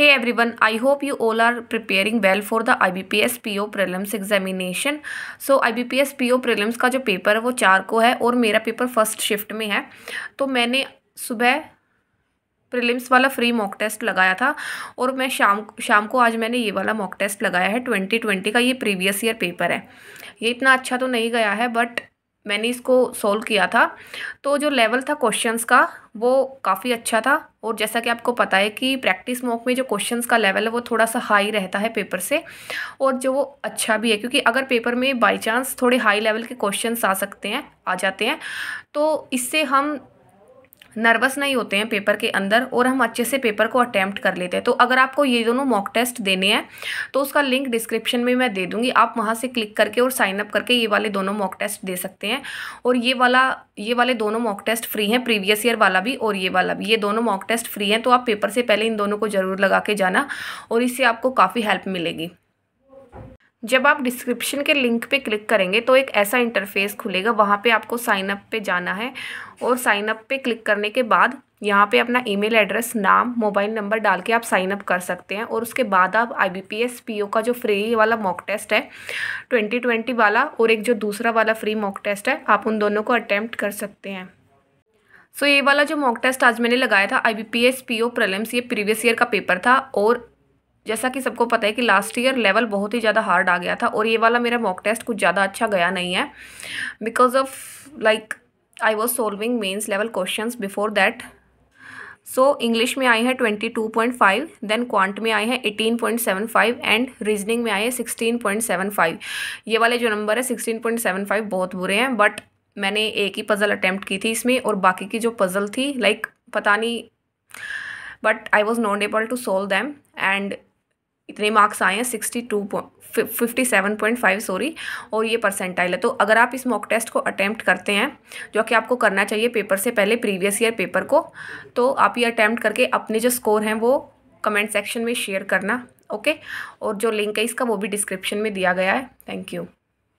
I hope you all are preparing well for the I B P S P O for examination so I B P S P O prelims का जो paper है वो चार को है और मेरा पेपर फर्स्ट शिफ्ट में है तो मैंने सुबह प्रिलिम्स वाला फ्री मॉक टेस्ट लगाया था और मैं शाम शाम को आज मैंने ये वाला मॉक टेस्ट लगाया है ट्वेंटी ट्वेंटी का ये प्रीवियस ईयर पेपर है ये इतना अच्छा तो नहीं गया है बट मैंने इसको सोल्व किया था तो जो लेवल था क्वेश्चंस का वो काफ़ी अच्छा था और जैसा कि आपको पता है कि प्रैक्टिस मॉक में जो क्वेश्चंस का लेवल है वो थोड़ा सा हाई रहता है पेपर से और जो वो अच्छा भी है क्योंकि अगर पेपर में बाय चांस थोड़े हाई लेवल के क्वेश्चंस आ सकते हैं आ जाते हैं तो इससे हम नर्वस नहीं होते हैं पेपर के अंदर और हम अच्छे से पेपर को अटैम्प्ट कर लेते हैं तो अगर आपको ये दोनों मॉक टेस्ट देने हैं तो उसका लिंक डिस्क्रिप्शन में मैं दे दूंगी आप वहाँ से क्लिक करके और साइन अप करके ये वाले दोनों मॉक टेस्ट दे सकते हैं और ये वाला ये वाले दोनों मॉक टेस्ट फ्री हैं प्रीवियस ईयर वाला भी और ये वाला भी ये दोनों मॉक टेस्ट फ्री हैं तो आप पेपर से पहले इन दोनों को ज़रूर लगा के जाना और इससे आपको काफ़ी हेल्प मिलेगी जब आप डिस्क्रिप्शन के लिंक पे क्लिक करेंगे तो एक ऐसा इंटरफेस खुलेगा वहाँ पे आपको साइन अप पे जाना है और साइन अप पे क्लिक करने के बाद यहाँ पे अपना ईमेल एड्रेस नाम मोबाइल नंबर डाल के आप साइन अप कर सकते हैं और उसके बाद आप I B P S P O का जो फ्री वाला मॉक टेस्ट है ट्वेंटी ट्वेंटी वाला और एक जो दूसरा वाला फ्री मॉक टेस्ट है आप उन दोनों को अटैम्प्ट कर सकते हैं सो so, ये वाला जो मॉक टेस्ट आज मैंने लगाया था I B P S P O prelims ये प्रीवियस ईयर का पेपर था और जैसा कि सबको पता है कि लास्ट ईयर लेवल बहुत ही ज़्यादा हार्ड आ गया था और ये वाला मेरा मॉक टेस्ट कुछ ज़्यादा अच्छा गया नहीं है because of like I was solving mains level question before that so English में आए हैं twenty two point five then quant में आए हैं eighteen point seven five and reasoning में आए हैं सिक्सटीन पॉइंट सेवन फाइव ये वाले जो नंबर है सिक्सटीन पॉइंट सेवन फाइव बहुत बुरे हैं बट मैंने एक ही पज़ल अटैम्प्ट की थी इसमें और बाकी की जो पज़ल थी लाइक like, पता नहीं but I was not able to solve them and इतने मार्क्स आए हैं sixty two fifty seven point five sorry और ये परसेंटाइल है तो अगर आप इस मॉक टेस्ट को अटैम्प्ट करते हैं जो कि आपको करना चाहिए पेपर से पहले प्रीवियस ईयर पेपर को तो आप ये अटैम्प्ट करके अपने जो स्कोर हैं वो कमेंट सेक्शन में शेयर करना ओके और जो लिंक है इसका वो भी डिस्क्रिप्शन में दिया गया है थैंक यू